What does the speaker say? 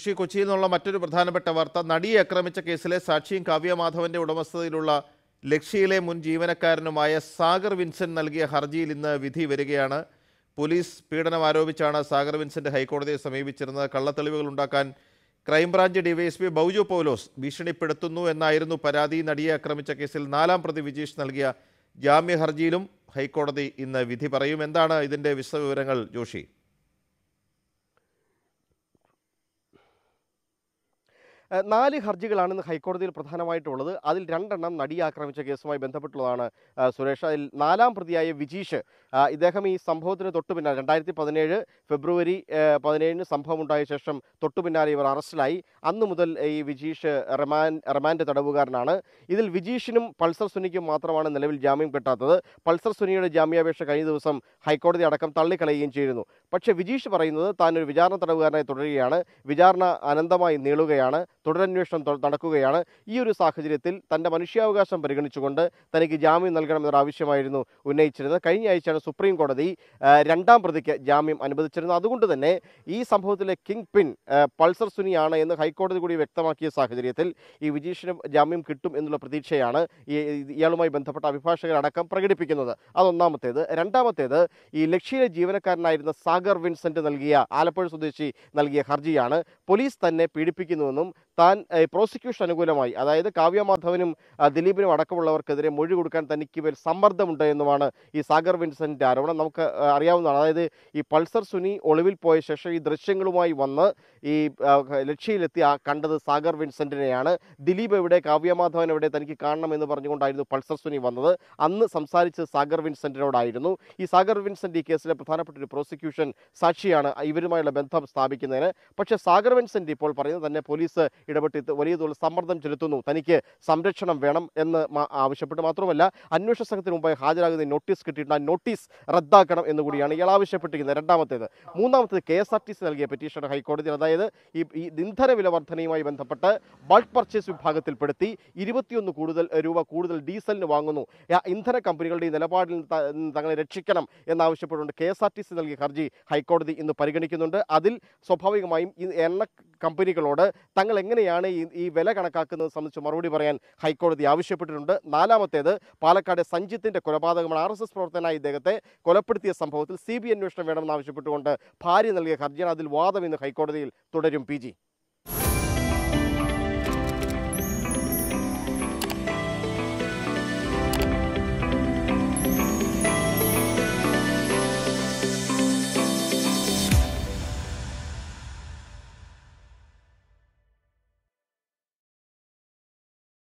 കൃഷി കൊച്ചിയിൽ നിന്നുള്ള മറ്റൊരു പ്രധാനപ്പെട്ട വാർത്ത നടിയെ ആക്രമിച്ച കേസിലെ സാക്ഷിയും കാവ്യമാധവന്റെ ഉടമസ്ഥതയിലുള്ള ലക്ഷ്യയിലെ മുൻ ജീവനക്കാരനുമായ സാഗർ വിൻസെന്റ് നൽകിയ ഹർജിയിൽ ഇന്ന് വിധി വരികയാണ് പോലീസ് പീഡനം ആരോപിച്ചാണ് സാഗർ വിൻസെന്റ് ഹൈക്കോടതിയെ സമീപിച്ചിരുന്നത് കള്ളത്തെളിവുകൾ ഉണ്ടാക്കാൻ ക്രൈംബ്രാഞ്ച് ഡിവൈഎസ്പി ബൌജു പോലോസ് ഭീഷണിപ്പെടുത്തുന്നു എന്നായിരുന്നു പരാതി നടിയെ ആക്രമിച്ച കേസിൽ നാലാം പ്രതി വിജീഷ് നൽകിയ ജാമ്യ ഹർജിയിലും ഹൈക്കോടതി ഇന്ന് വിധി പറയും എന്താണ് ഇതിന്റെ വിശദവിവരങ്ങൾ ജോഷി നാല് ഹർജികളാണ് ഇന്ന് ഹൈക്കോടതിയിൽ പ്രധാനമായിട്ടുള്ളത് അതിൽ രണ്ടെണ്ണം നടി ആക്രമിച്ച കേസുമായി ബന്ധപ്പെട്ടുള്ളതാണ് സുരേഷ് അതിൽ നാലാം പ്രതിയായ വിജീഷ് ഇദ്ദേഹം ഈ സംഭവത്തിന് തൊട്ടു പിന്നാലെ രണ്ടായിരത്തി പതിനേഴ് ഫെബ്രുവരി പതിനേഴിന് സംഭവം ഉണ്ടായ ശേഷം തൊട്ടു പിന്നാലെ ഇവർ അറസ്റ്റിലായി അന്നു മുതൽ ഈ വിജീഷ് റിമാൻഡ് റിമാൻഡ് തടവുകാരനാണ് ഇതിൽ വിജീഷിനും പൾസർ സുനിക്കും മാത്രമാണ് നിലവിൽ ജാമ്യം കിട്ടാത്തത് പൾസർ സുനിയുടെ ജാമ്യാപേക്ഷ കഴിഞ്ഞ ദിവസം ഹൈക്കോടതി അടക്കം തള്ളിക്കളയുകയും ചെയ്തിരുന്നു പക്ഷേ വിജീഷ് പറയുന്നത് താൻ ഒരു വിചാരണ തടവുകാരനായി തുടരുകയാണ് വിചാരണ അനന്തമായി നീളുകയാണ് തുടരന്വേഷണം നടക്കുകയാണ് ഈ ഒരു സാഹചര്യത്തിൽ തൻ്റെ മനുഷ്യാവകാശം പരിഗണിച്ചുകൊണ്ട് തനിക്ക് ജാമ്യം നൽകണമെന്നൊരു ആവശ്യമായിരുന്നു ഉന്നയിച്ചിരുന്നത് കഴിഞ്ഞ ആഴ്ചയാണ് സുപ്രീം കോടതി രണ്ടാം പ്രതിക്ക് ജാമ്യം അനുവദിച്ചിരുന്നത് അതുകൊണ്ട് തന്നെ ഈ സംഭവത്തിലെ കിങ് പിൻ പൾസർ സുനിയാണ് എന്ന് ഹൈക്കോടതി കൂടി വ്യക്തമാക്കിയ സാഹചര്യത്തിൽ ഈ വിജീഷിന് ജാമ്യം കിട്ടും എന്നുള്ള പ്രതീക്ഷയാണ് ഇയാളുമായി ബന്ധപ്പെട്ട അഭിഭാഷകരടക്കം പ്രകടിപ്പിക്കുന്നത് അതൊന്നാമത്തേത് രണ്ടാമത്തേത് ഈ ലക്ഷ്യയിലെ ജീവനക്കാരനായിരുന്ന സാഗർ വിൻസെന്റ് നൽകിയ ആലപ്പുഴ സ്വദേശി നൽകിയ ഹർജിയാണ് പോലീസ് തന്നെ പീഡിപ്പിക്കുന്നുവെന്നും താൻ പ്രോസിക്യൂഷൻ അനുകൂലമായി അതായത് കാവ്യ മാധവനും ദിലീപിനും അടക്കമുള്ളവർക്കെതിരെ മൊഴി കൊടുക്കാൻ തനിക്ക് മേൽ സമ്മർദ്ദമുണ്ട് എന്നുമാണ് ഈ സാഗർ വിൻസെൻ്റിൻ്റെ ആരോപണം നമുക്ക് അറിയാവുന്നതാണ് അതായത് ഈ പൾസർ സുനി ഒളിവിൽ പോയ ശേഷം ഈ ദൃശ്യങ്ങളുമായി വന്ന് ഈ ലക്ഷ്യയിലെത്തി കണ്ടത് സാഗർ വിൻസെൻറ്റിനെയാണ് ദിലീപ് എവിടെ കാവ്യമാധവൻ എവിടെ തനിക്ക് കാണണം എന്ന് പറഞ്ഞുകൊണ്ടായിരുന്നു പൾസർ സുനി വന്നത് അന്ന് സംസാരിച്ചത് സാഗർ വിൻസെൻറ്റിനോടായിരുന്നു ഈ സാഗർ വിൻസെൻ്റ് ഈ കേസിലെ പ്രധാനപ്പെട്ട ഒരു പ്രോസിക്യൂഷൻ സാക്ഷിയാണ് ഇവരുമായുള്ള ബന്ധം സ്ഥാപിക്കുന്നതിന് പക്ഷേ സാഗർ വിൻസെൻ്റ് ഇപ്പോൾ പറയുന്നത് തന്നെ പോലീസ് ഇടപെട്ട് വലിയ തോതിൽ സമ്മർദ്ദം ചെലുത്തുന്നു തനിക്ക് സംരക്ഷണം വേണം എന്ന് ആവശ്യപ്പെട്ട് മാത്രമല്ല അന്വേഷണ സംഘത്തിന് മുമ്പായി ഹാജരാകുന്ന നോട്ടീസ് കിട്ടിയിട്ടുണ്ട് ആ നോട്ടീസ് റദ്ദാക്കണം എന്നുകൂടിയാണ് ഇയാൾ ആവശ്യപ്പെട്ടിരിക്കുന്നത് രണ്ടാമത്തേത് മൂന്നാമത്തേത് K S R T C നൽകിയ പെറ്റീഷൻ ഹൈക്കോടതിയിൽ അതായത് ഈ ഇന്ധന വില വർധനയുമായി ബന്ധപ്പെട്ട് ബൾക്ക് പർച്ചേസ് വിഭാഗത്തിൽപ്പെടുത്തി ഇരുപത്തിയൊന്ന് കൂടുതൽ രൂപ കൂടുതൽ ഡീസലിന് വാങ്ങുന്നു ഇന്ധന കമ്പനികളുടെ ഈ നിലപാടിൽ തങ്ങളെ രക്ഷിക്കണം എന്നാവശ്യപ്പെട്ടുകൊണ്ട് K S R T C നൽകിയ ഹർജി ഹൈക്കോടതി ഇന്ന് പരിഗണിക്കുന്നുണ്ട് അതിൽ സ്വാഭാവികമായും ഈ എണ്ണ കമ്പനികളോട് തങ്ങൾ എങ്ങനെയാണ് ഈ വില കണക്കാക്കുന്നത് സംബന്ധിച്ച് മറുപടി പറയാൻ ഹൈക്കോടതി ആവശ്യപ്പെട്ടിട്ടുണ്ട് നാലാമത്തേത് പാലക്കാട് സഞ്ജിത്തിന്റെ കൊലപാതകമാണ് ആർ എസ് എസ് പ്രവർത്തകനായ ഇദ്ദേഹത്തെ കൊലപ്പെടുത്തിയ സംഭവത്തിൽ സി ബി അന്വേഷണം ആവശ്യപ്പെട്ടുകൊണ്ട് ഭാര്യ നൽകിയ ഹർജിയാണ് അതിൽ വാദം ഇന്ന് ഹൈക്കോടതിയിൽ തുടരും പി